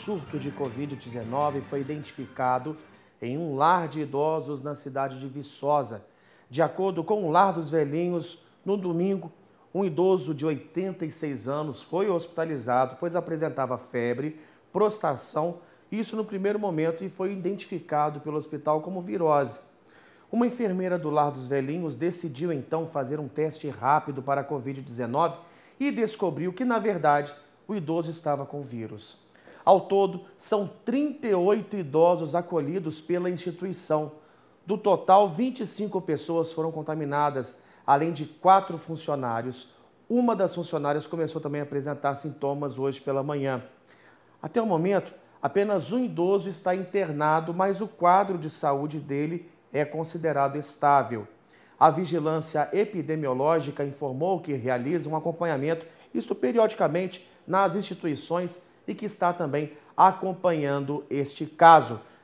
O surto de Covid-19 foi identificado em um lar de idosos na cidade de Viçosa. De acordo com o Lar dos Velhinhos, no domingo, um idoso de 86 anos foi hospitalizado, pois apresentava febre, prostração, isso no primeiro momento, e foi identificado pelo hospital como virose. Uma enfermeira do Lar dos Velhinhos decidiu então fazer um teste rápido para a Covid-19 e descobriu que, na verdade, o idoso estava com vírus. Ao todo, são 38 idosos acolhidos pela instituição. Do total, 25 pessoas foram contaminadas, além de quatro funcionários. Uma das funcionárias começou também a apresentar sintomas hoje pela manhã. Até o momento, apenas um idoso está internado, mas o quadro de saúde dele é considerado estável. A vigilância epidemiológica informou que realiza um acompanhamento, isto periodicamente, nas instituições e que está também acompanhando este caso.